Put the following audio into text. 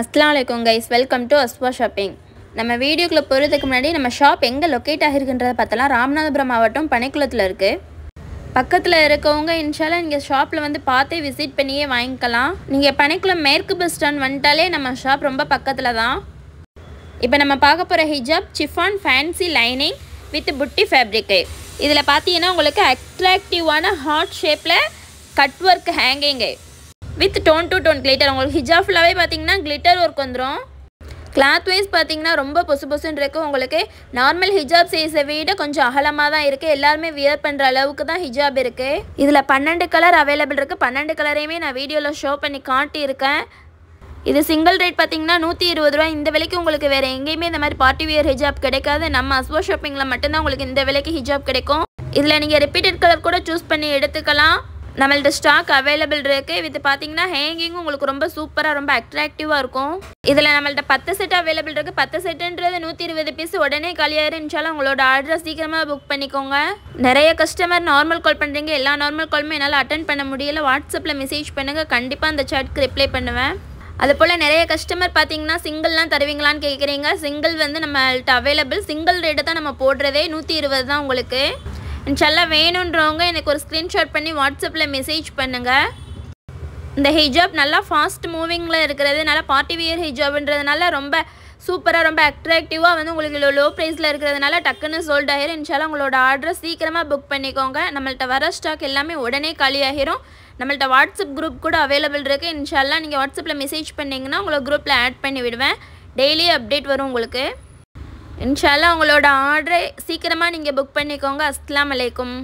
அஸ்லாம் guys welcome to Aswa shopping நம்ம வீடியோக்குள்ள போகிறதுக்கு முன்னாடி நம்ம ஷாப் எங்கே லொக்கேட் ஆகிருக்குன்றத பார்த்தலாம் ராமநாதபுரம் மாவட்டம் பனைக்குளத்தில் இருக்குது பக்கத்தில் இருக்கவங்க இன்ஷால நீங்கள் ஷாப்பில் வந்து பார்த்தே விசிட் பண்ணியே வாங்கிக்கலாம் நீங்கள் பனைக்குளம் மேற்கு பஸ் ஸ்டாண்ட் வந்துட்டாலே நம்ம ஷாப் ரொம்ப பக்கத்தில் தான் இப்போ நம்ம பார்க்க போகிற ஹிஜாப் சிஃபான் ஃபேன்சி லைனிங் வித் புட்டி ஃபேப்ரிக்கு இதில் பார்த்தீங்கன்னா உங்களுக்கு அட்ராக்டிவான ஹார்ட் ஷேப்பில் cut work hanging with tone to tone glitter உங்களுக்கு ஹிஜா ஃபுல்லாகவே பார்த்தீங்கன்னா கிளிட்டர் ஒர்க் வந்துடும் கிளாத் வைஸ் பார்த்தீங்கன்னா ரொம்ப பொசு பொசுன்னு இருக்குது உங்களுக்கு நார்மல் ஹிஜாப் சைஸை விட கொஞ்சம் அகலமாக தான் இருக்குது எல்லாருமே வியர் பண்ணுற அளவுக்கு தான் ஹிஜாப் இருக்குது இதில் பன்னெண்டு கலர் அவைலபிள் இருக்குது பன்னெண்டு கலரையுமே நான் வீடியோவில் ஷோ பண்ணி காட்டியிருக்கேன் இது சிங்கிள் ரேட் பார்த்தீங்கன்னா நூற்றி இருபது ரூபா இந்த விலைக்கு உங்களுக்கு வேறு எங்கேயுமே இந்த மாதிரி பார்ட்டி வியர் ஹிஜாப் கிடைக்காது நம்ம அஸ்வோ ஷாப்பிங்கில் மட்டும்தான் உங்களுக்கு இந்த விலைக்கு ஹிஜாப் கிடைக்கும் இதில் நீங்கள் ரிப்பீட்டட் கலர் கூட சூஸ் பண்ணி எடுத்துக்கலாம் நம்மள்ட ஸ்டாக் அவைலபிள் இருக்குது இது பார்த்தீங்கன்னா ஹேங்கிங்கும் உங்களுக்கு ரொம்ப சூப்பராக ரொம்ப அட்ராக்டிவா இருக்கும் இதில் நம்மள்ட்ட பத்து செட் அவைலபிள் இருக்குது பத்து செட்டுன்றது நூற்றி இருபது பீஸ் உடனே காலியாயிரு உங்களோட ஆர்டர் சீக்கிரமாக புக் பண்ணிக்கோங்க நிறைய கஸ்டமர் நார்மல் கால் பண்ணுறீங்க எல்லா நார்மல் காலுமே என்னால் அட்டன் பண்ண முடியல வாட்ஸ்அப்பில் மெசேஜ் பண்ணுங்கள் கண்டிப்பாக அந்த சாட்க்கு ரிப்ளை பண்ணுவேன் அது போல் நிறைய கஸ்டமர் பார்த்தீங்கன்னா சிங்கிள்லாம் தருவீங்களான்னு கேட்குறீங்க சிங்கிள் வந்து நம்மள்ட்ட அவைலபிள் சிங்கிள் ரேட்டு தான் நம்ம போடுறதே நூற்றி இருபது தான் உங்களுக்கு இன்ஷால்லாம் வேணுன்றவங்க எனக்கு ஒரு ஸ்க்ரீன்ஷாட் பண்ணி வாட்ஸ்அப்பில் மெசேஜ் பண்ணுங்கள் இந்த ஹிஜாப் நல்லா ஃபாஸ்ட் மூவிங்கில் இருக்கிறது நல்லா பார்ட்டி வியர் ஹிஜாப்ன்றதுனால ரொம்ப சூப்பராக ரொம்ப அட்ராக்டிவாக வந்து உங்களுக்கு இவ்வளோ லோ ப்ரைஸில் இருக்கிறதுனால டக்குன்னு சோல்ட் ஆகிரும் இன்ஷால்லாம் உங்களோட ஆர்டர் சீக்கிரமாக புக் பண்ணிக்கோங்க நம்மள்ட்ட வர ஸ்டாக் எல்லாமே உடனே காலியாகிரும் நம்மள்ட்ட வாட்ஸ்அப் குரூப் கூட அவைலபிள் இருக்குது இன்ஷாலாம் நீங்கள் வாட்ஸ்அப்பில் மெசேஜ் பண்ணிங்கன்னா உங்களை குரூப்பில் ஆட் பண்ணி விடுவேன் டெய்லி அப்டேட் வரும் உங்களுக்கு இன்ஷால்லாம் உங்களோட ஆர்டரை சீக்கிரமாக நீங்கள் புக் பண்ணிக்கோங்க அஸ்லாம் அலைக்கும்